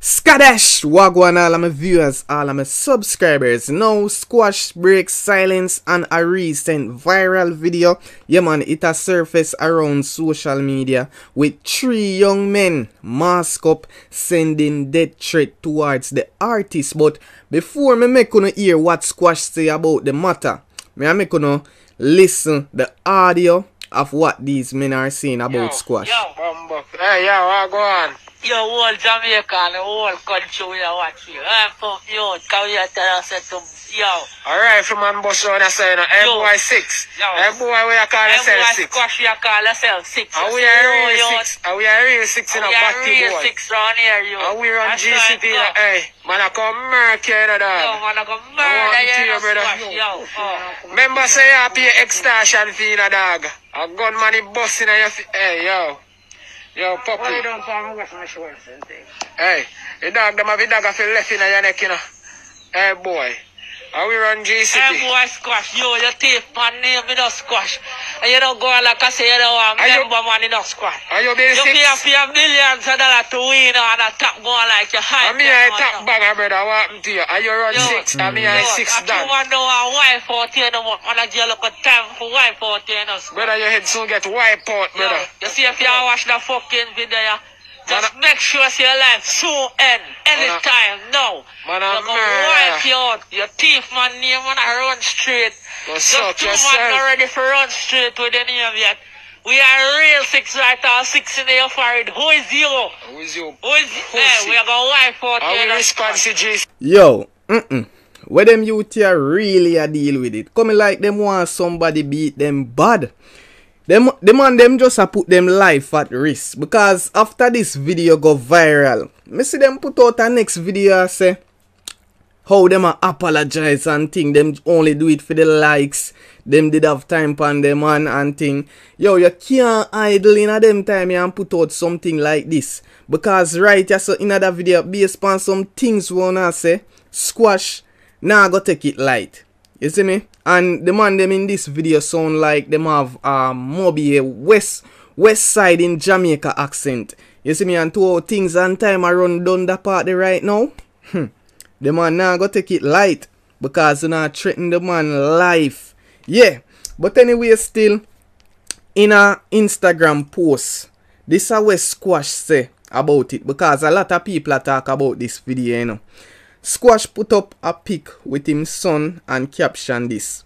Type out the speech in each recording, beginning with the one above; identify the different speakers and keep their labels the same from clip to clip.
Speaker 1: Skadash! Wagwan all of my viewers, all of my subscribers. Now Squash breaks silence on a recent viral video. Yeah man, it has surfaced around social media with three young men mask up sending death threat towards the artist. But before me make you hear what Squash say about the matter, me I make you listen the audio of what these men are saying about yo, Squash.
Speaker 2: Yo, hey, yo, Eh, yo all Jamaican, all whole country we are watching. I'm from yo, come here tell us to yo. Alright, from man Bush on a sign boy six. Yo. boy we are calling yourself six. Squash you call yourself six. And we are real six. And we are real six in a batty boy. six round here, yo. And we run GCP hey, man I come murk you, know that. Yo, man I come murk you, yo, brother. Yo, yo. Oh. Remember say I pay extortion fee, you know, dog. A gunman is busting on your Hey, yo. Yo, Why you don't come and wash my shoulders and things? Hey, you dog, them have a dog have a left in you know. Hey, boy. How we run GCP? Hey boy, squash, yo, you tape man name, you don't squash. And you don't go like I say, you don't want member man, you don't squash. And you basics? You pay for millions of dollars to win and a top going like you high. I me, I top bag, brother, what happened to you? Are you run yo, six, I and me, I six down. You want to know a wife out here, no more. And a girl look at time for wife out here, no squash. Brother, your head soon get wiped out, brother. Yo, you see if you watch the fucking video, just man, make sure your life soon end. Anytime uh, No, uh, now. Man, I'm wipe you out. Your teeth, man, name on a run straight. Just two man already for run straight with the name yet. We are real six right now, six in the offering. Who is you? Who is you? Who is you? Hey, eh, we are gonna wipe out. Are we responsive,
Speaker 1: Yo, mm-mm. Where them youth here really a deal with it. Coming like them want somebody beat them bad. Them, them and them just a put them life at risk. Because after this video go viral, me see them put out a next video say, how them a apologize and thing. Them only do it for the likes. Them did have time on them man and thing. Yo, you can't idle in a them time and put out something like this. Because right, you so in other video based on some things wanna say, squash, now nah, go take it light. You see me? and the man them in this video sound like them have um maybe a west west side in Jamaica accent. You see me and two things and time around down that party right now. Hmm. The man now go take it light because you not threaten the man life. Yeah. But anyway still in a Instagram post this is what squash say about it because a lot of people talk about this video you know. Squash put up a pic with him son and caption this.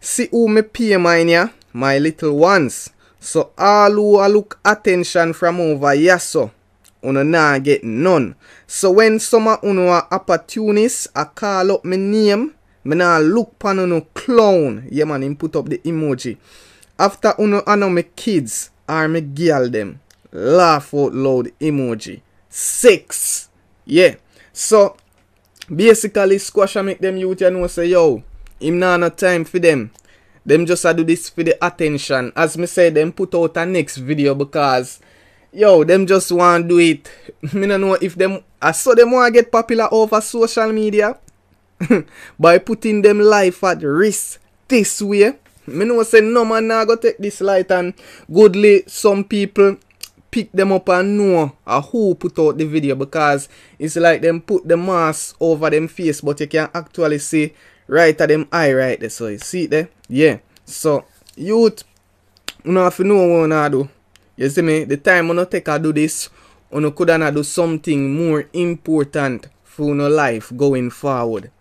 Speaker 1: See who me pay mine ya? My little ones. So all who a look attention from over yaso, so. Uno get none. So when some of uno a opportunists a call up me name, me nah look pan uno clown. Yeah man, him put up the emoji. After uno ano me kids are me girl them. Laugh out loud emoji. Six. Yeah. So basically squash make them youth you know say yo him not no time for them them just a do this for the attention as me say them put out a next video because yo them just want do it me no know if them i saw them want get popular over social media by putting them life at risk this way me know say no man now go take this light and goodly some people pick them up and know uh, who put out the video because it's like them put the mask over them face but you can actually see right at them eye right there. So you see there? Yeah. So youth you know if you know what I do. You see me? The time when I take I do this, you could I do something more important for your life going forward.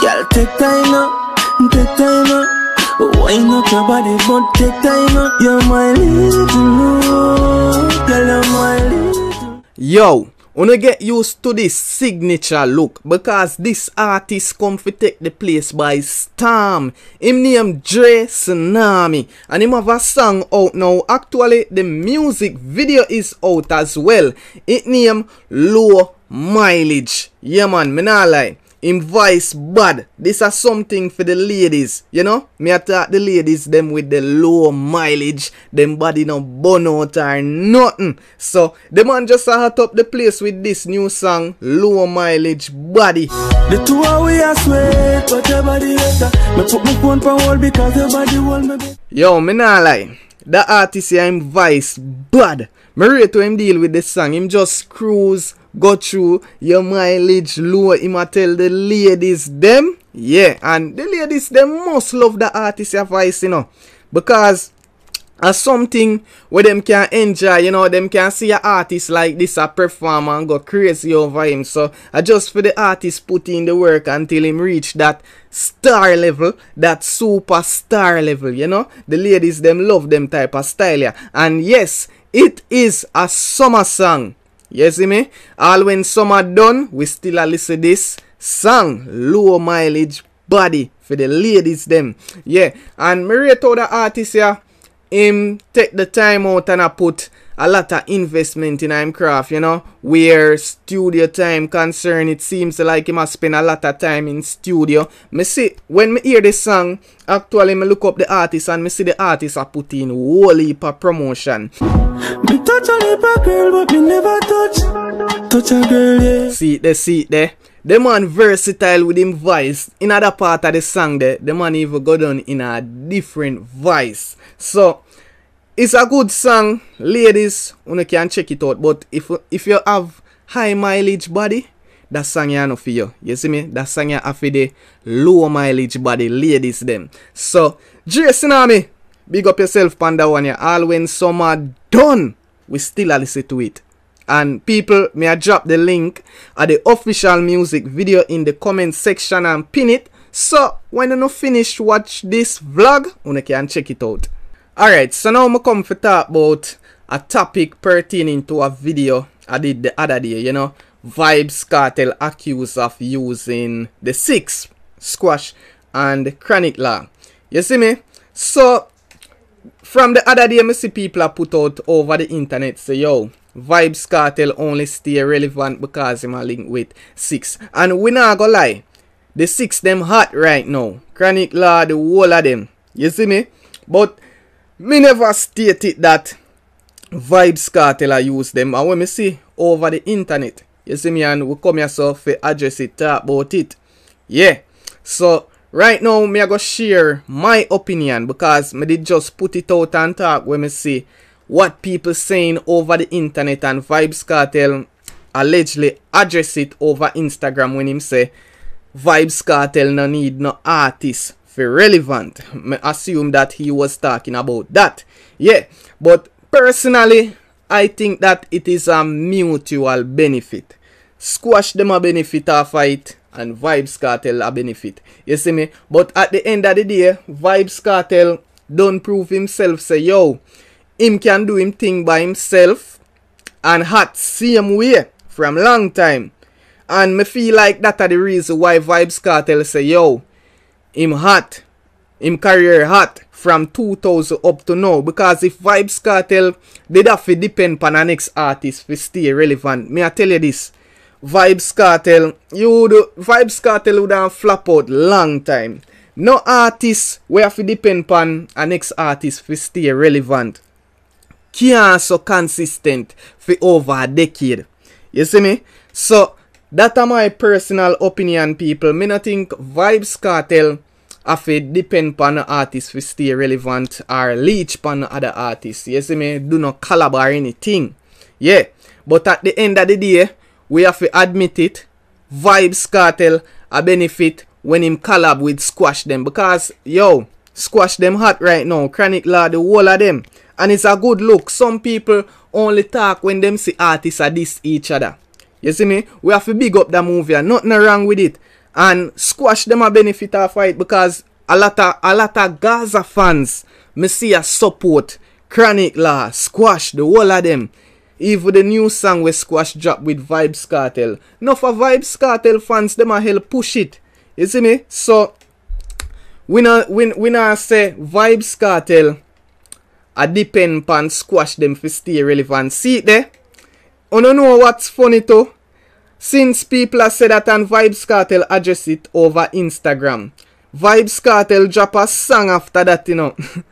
Speaker 1: Girl, take time take time up your body, but take time You're my little girl, you're my little. Yo. Wanna get used to this signature look because this artist come fi take the place by storm. Him name Dre Tsunami and him have a song out now. Actually the music video is out as well. It name Low Mileage. Yeah man, me nah lie. Him voice bad. This is something for the ladies, you know? Me attack the ladies, them with the low mileage. Them body no burn out or nothing. So, the man just hot up the place with this new song, Low Mileage Body. The two are we are sweet, but your body Me put my phone for because your body hold me Yo, me nah lie. The artist here, him voice bad. Me rate to him deal with this song. Him just cruise go through your mileage low. i tell the ladies them. Yeah, and the ladies them must love the artist advice, you know. Because as something where them can enjoy, you know, them can see an artist like this a perform and go crazy over him. So I just for the artist put in the work until him reach that star level, that superstar level, you know. The ladies them love them type of style, yeah. And yes, it is a summer song. You see me? All when summer done, we still a listen this song. Low mileage body for the ladies them. Yeah. And Maria told the artist here. Him take the time out and I put a lot of investment in him craft, you know. Where studio time concern, it seems like he must spend a lot of time in studio. Me see when me hear this song, actually me look up the artist and me see the artist are put in whole heap of promotion. Me touch a heap of girl, but me never touch. Touch a girl, yeah. See the see there. The man versatile with him voice. In other part of the song there, the man even go down in a different voice. So it's a good song, ladies. You can check it out. But if if you have high mileage body, that song you for you. You see me? That song you for the low mileage body, ladies them. So, Jason Army, big up yourself, Panda One. Yeah. All when summer done, we still listen to it. And people, may I drop the link at the official music video in the comment section and pin it. So, when you know finished watch this vlog, you can check it out. Alright, so now I'm come to talk about a topic pertaining to a video I did the other day, you know. Vibes Cartel accused of using the six squash and chronic law. You see me? So, from the other day, I see people are put out over the internet say, yo, Vibes Cartel only stay relevant because I'm linked with six. And we not gonna lie, the six them hot right now. Chronic law, the whole of them. You see me? But me never stated that Vibes Cartel I use them. And when me see over the internet, you see me and we come yourself so address it, talk about it. Yeah. So right now me I go share my opinion because me did just put it out and talk when me see what people saying over the internet and Vibes Cartel allegedly address it over Instagram when him say Vibes Cartel no need no artist for relevant. I assume that he was talking about that. Yeah, but personally, I think that it is a mutual benefit. Squash them a benefit of it and Vibes Cartel a benefit. You see me? But at the end of the day, Vibes Cartel don't prove himself say yo, him can do him thing by himself and hot same way from long time. And me feel like that are the reason why Vibes Cartel say yo, him hot him career hot from 2000 up to now because if Vibes Cartel did have to depend on the next artist to stay relevant, may I tell you this, Vibes Cartel, you would, Vibes Cartel would have flop out long time. No artist we have to depend on a next artist to stay relevant. Can't so consistent for over a decade. You see me? So, that are my personal opinion people. Me not think Vibes Cartel have it depend upon the artist to stay relevant or leech upon other artists. Yes, I me? Do not collab or anything. Yeah. But at the end of the day, we have to admit it. Vibes Cartel a benefit when him collab with Squash them. Because, yo, Squash them hot right now. Chronic Law, the whole of them. And it's a good look. Some people only talk when them see artists are this each other. You see me? We have to big up that movie and nothing wrong with it. And squash them a benefit of because a lot of, a lot of Gaza fans, me see a support, Chronic Law, Squash, the whole of them. Even the new song we Squash drop with Vibes Cartel. Now for Vibes Cartel fans, them a help push it. You see me? So, we not, we, we not say Vibes Cartel, I depend upon Squash them for stay relevant. See it there? I don't know what's funny too? Since people have said that and Vibes Cartel address it over Instagram. Vibes Cartel drop a song after that, you know.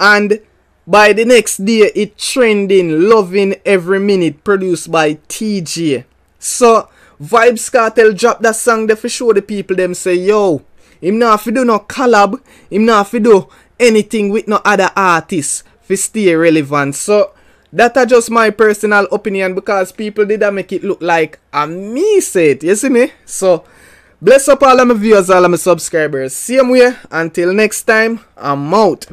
Speaker 1: and by the next day, it trending, loving every minute, produced by TJ. So, Vibes Cartel drop that song there for show the people them say, yo, him not fi do no collab, him not fi do anything with no other artist fi stay relevant. So, that are just my personal opinion because people did not make it look like I me say it. You see me? So bless up all of my viewers, all of my subscribers. Same way. Until next time, I'm out.